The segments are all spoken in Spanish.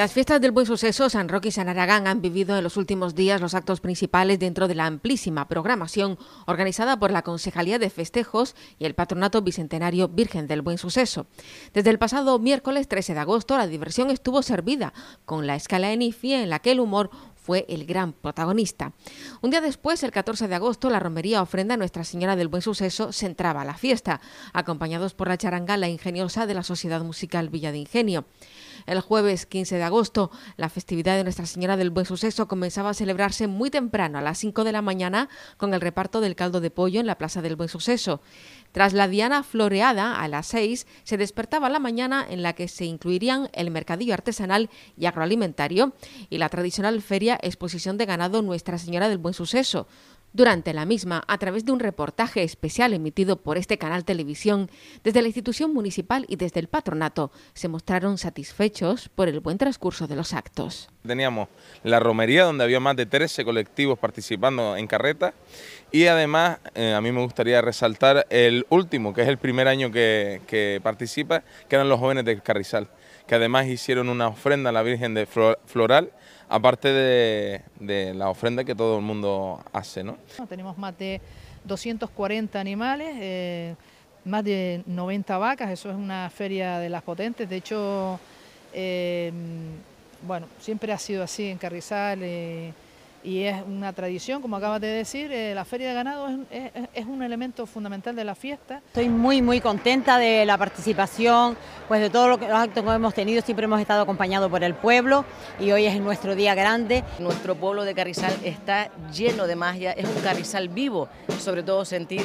Las fiestas del Buen Suceso San Roque y San Aragán han vivido en los últimos días los actos principales dentro de la amplísima programación organizada por la Concejalía de Festejos y el Patronato Bicentenario Virgen del Buen Suceso. Desde el pasado miércoles 13 de agosto la diversión estuvo servida con la escala Enifi en la que el humor fue el gran protagonista. Un día después, el 14 de agosto, la romería ofrenda a Nuestra Señora del Buen Suceso centraba a la fiesta, acompañados por la charanga La ingeniosa de la Sociedad Musical Villa de Ingenio. El jueves 15 de agosto, la festividad de Nuestra Señora del Buen Suceso comenzaba a celebrarse muy temprano, a las 5 de la mañana, con el reparto del caldo de pollo en la Plaza del Buen Suceso. Tras la diana floreada, a las 6, se despertaba la mañana en la que se incluirían el mercadillo artesanal y agroalimentario y la tradicional feria exposición de ganado Nuestra Señora del Buen Suceso. Durante la misma, a través de un reportaje especial emitido por este canal televisión, desde la institución municipal y desde el patronato, se mostraron satisfechos por el buen transcurso de los actos. Teníamos la romería donde había más de 13 colectivos participando en carreta y además eh, a mí me gustaría resaltar el último, que es el primer año que, que participa, que eran los jóvenes del Carrizal, que además hicieron una ofrenda a la Virgen de Floral aparte de, la ofrenda que todo el mundo hace. ¿no? Tenemos más de 240 animales, eh, más de 90 vacas, eso es una feria de las potentes, de hecho, eh, bueno, siempre ha sido así en Carrizal. Eh, y es una tradición, como acabas de decir, eh, la feria de ganado es, un elemento fundamental de la fiesta. Estoy muy, muy contenta de la participación, pues de todos los actos que hemos tenido, siempre hemos estado acompañados por el pueblo y hoy es nuestro día grande. Nuestro pueblo de Carrizal está lleno de magia, es un Carrizal vivo, sobre todo sentir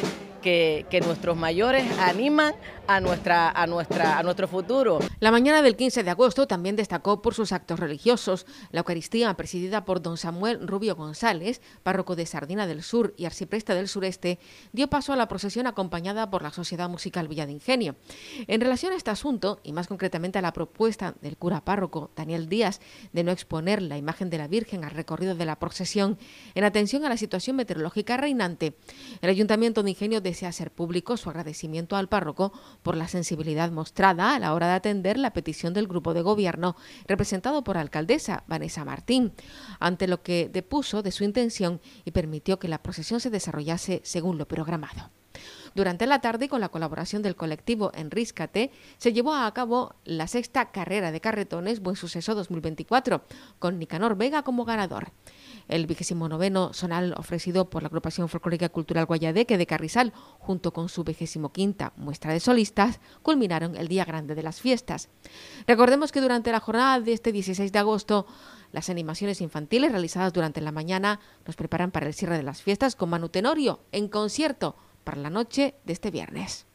que, nuestros mayores animan a, nuestra, a, nuestra, a nuestro futuro. La mañana del 15 de agosto también destacó por sus actos religiosos la Eucaristía presidida por don Samuel Rubio González, párroco de Sardina del Sur y arcipreste del Sureste, dio paso a la procesión acompañada por la Sociedad Musical Villa de Ingenio. En relación a este asunto, y más concretamente a la propuesta del cura párroco Daniel Díaz de no exponer la imagen de la Virgen al recorrido de la procesión en atención a la situación meteorológica reinante, el Ayuntamiento de Ingenio de pese a ser público su agradecimiento al párroco por la sensibilidad mostrada a la hora de atender la petición del grupo de gobierno representado por la alcaldesa Vanessa Martín, ante lo que depuso de su intención y permitió que la procesión se desarrollase según lo programado. Durante la tarde, con la colaboración del colectivo Enríscate, se llevó a cabo la sexta carrera de carretones Buen Suceso 2024, con Nicanor Vega como ganador. El vigésimo noveno sonal ofrecido por la agrupación folclórica cultural Guayadeque de Carrizal, junto con su vigésimo quinta muestra de solistas, culminaron el día grande de las fiestas. Recordemos que durante la jornada de este 16 de agosto, las animaciones infantiles realizadas durante la mañana nos preparan para el cierre de las fiestas con manutenorio en concierto para la noche de este viernes.